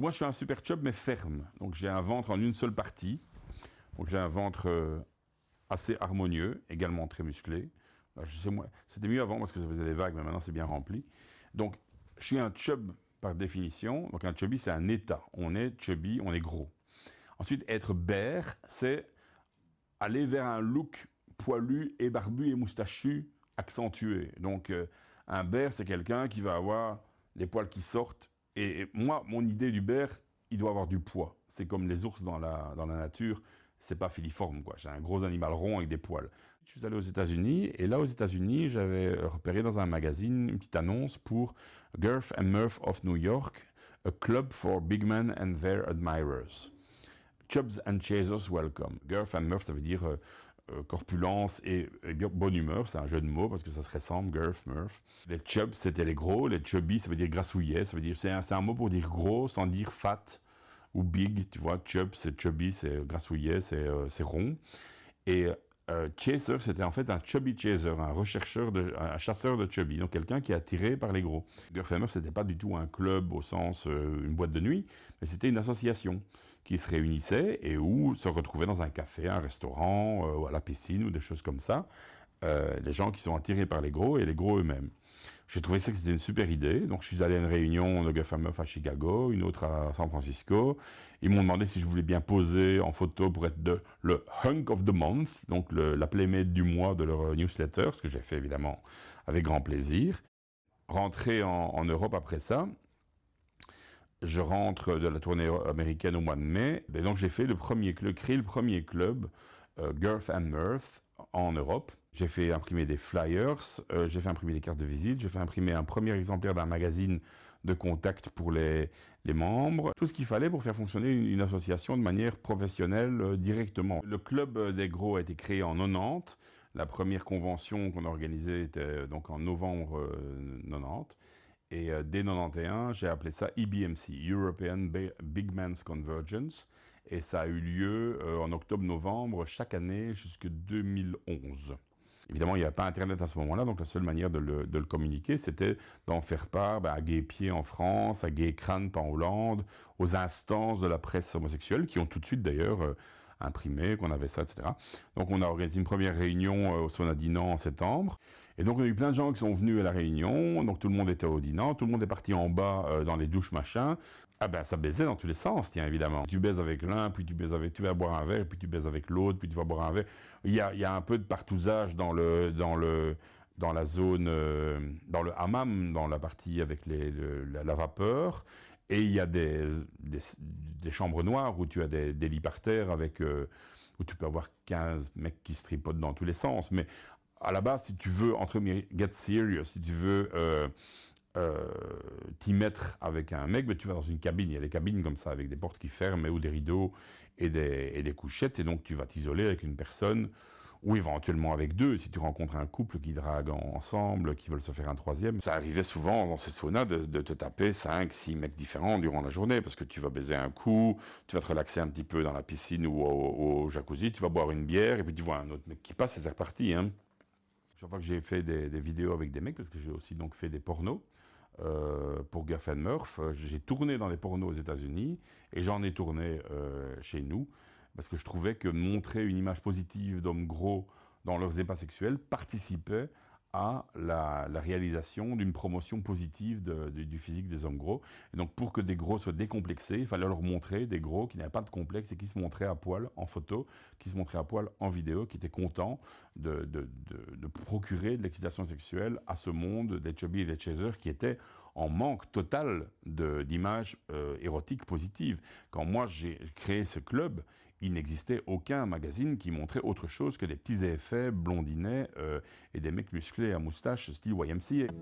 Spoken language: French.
moi, je suis un super chub, mais ferme. Donc j'ai un ventre en une seule partie. Donc j'ai un ventre euh, assez harmonieux, également très musclé. C'était mieux avant parce que ça faisait des vagues, mais maintenant c'est bien rempli. Donc je suis un chub par définition. Donc un chubby, c'est un état. On est chubby, on est gros. Ensuite, être bear, c'est aller vers un look poilu et barbu et moustachu accentué. Donc euh, un bear, c'est quelqu'un qui va avoir les poils qui sortent, et moi, mon idée du d'Uber, il doit avoir du poids. C'est comme les ours dans la, dans la nature, c'est pas filiforme, quoi. J'ai un gros animal rond avec des poils. Je suis allé aux États-Unis, et là, aux États-Unis, j'avais repéré dans un magazine une petite annonce pour Girth and Murph of New York, a club for big men and their admirers. Chubs and Chasers Welcome. Girth and Murph, ça veut dire euh, euh, corpulence et, eh bonne humeur, c'est un jeu de mots parce que ça se ressemble, girth, murph. Les chubs, c'était les gros, les chubby, ça veut dire grassouillet, ça veut dire, c'est un, mot pour dire gros sans dire fat ou big, tu vois, chub, c'est chubby, c'est grassouillet, c'est euh, rond. Et euh, chaser, c'était en fait un chubby chaser, un chercheur, de, un chasseur de chubby, donc quelqu'un qui est attiré par les gros. Mirth c'était pas du tout un club au sens une boîte de nuit, mais c'était une association qui se réunissaient et où se retrouvaient dans un café, un restaurant, euh, ou à la piscine ou des choses comme ça, euh, les gens qui sont attirés par les gros et les gros eux-mêmes. J'ai trouvé ça que c'était une super idée, donc je suis allé à une réunion de Meuf à Chicago, une autre à San Francisco. Ils m'ont demandé si je voulais bien poser en photo pour être le Hunk of the Month, donc la playmate du mois de leur newsletter, ce que j'ai fait évidemment avec grand plaisir. Rentré en Europe après ça, je rentre de la tournée américaine au mois de mai, ben donc j'ai fait le premier club, créé le premier club, euh, Girth and Mirth, en Europe. J'ai fait imprimer des flyers, euh, j'ai fait imprimer des cartes de visite, j'ai fait imprimer un premier exemplaire d'un magazine de contact pour les, membres. Tout ce qu'il fallait pour faire fonctionner une, association de manière professionnelle euh, directement. Le club des gros a été créé en 90. La première convention qu'on a organisée était euh, donc en novembre 90. Et euh, dès 91, j'ai appelé ça IBMc, e European Big Men's Convergence. Et ça a eu lieu euh, en octobre-novembre chaque année jusqu'en 2011. Évidemment, il n'y avait pas Internet à ce moment-là, donc la seule manière de le, communiquer, c'était d'en faire part ben, à Gay Pied en France, à Gay Crane en Hollande, aux instances de la presse homosexuelle, qui ont tout de suite d'ailleurs euh, imprimé, qu'on avait ça, etc. Donc on a organisé une première réunion euh, au Sauna Dinan en septembre. Et donc y a eu plein de gens qui sont venus à la réunion, donc tout le monde était au Dinan, tout le monde est parti en bas euh, dans les douches machin. Ah ben ça baisait dans tous les sens, tiens évidemment. Tu baises avec l'un, puis tu baises avec, tu vas boire un verre, puis tu baises avec l'autre, puis tu vas boire un verre. Il y a, il y a un peu de partousage dans le, dans le, dans la zone, euh, dans le hammam, dans la partie avec les, la, vapeur. Et il y a des, chambres noires où tu as des, des lits par terre avec, euh, où tu peux avoir 15 mecs qui se tripotent dans tous les sens. Mais à la base, si tu veux, entre get serious, si tu veux euh, euh, t'y mettre avec un mec, ben, tu vas dans une cabine. Il y a des cabines comme ça, avec des portes qui ferment, ou des rideaux, et des couchettes, et donc tu vas t'isoler avec une personne ou éventuellement avec deux, si tu rencontres un couple qui drague ensemble, qui veulent se faire un troisième. Ça arrivait souvent dans ces saunas de, te taper 5, 6 mecs différents durant la journée, parce que tu vas baiser un coup, tu vas te relaxer un petit peu dans la piscine ou au, jacuzzi, tu vas boire une bière, et puis tu vois un autre mec qui passe, et c'est reparti. Hein. Chaque fois que j'ai fait des, vidéos avec des mecs, parce que j'ai aussi donc fait des pornos, euh, pour Gaff Murph, j'ai tourné dans des pornos aux États-Unis et j'en ai tourné euh, chez nous parce que je trouvais que montrer une image positive d'hommes gros dans leurs ébats sexuels participait à la, réalisation d'une promotion positive du physique des hommes gros. Et donc pour que des gros soient décomplexés, il fallait leur montrer des gros qui n'avaient pas de complexe et qui se montraient à poil en photo, qui se montraient à poil en vidéo, qui étaient contents de, procurer de l'excitation sexuelle à ce monde des chubby et des chasers qui étaient en manque total d'images euh, érotiques positives. Quand moi j'ai créé ce club, il n'existait aucun magazine qui montrait autre chose que des petits effets blondinets euh, et des mecs musclés à moustache style YMCA.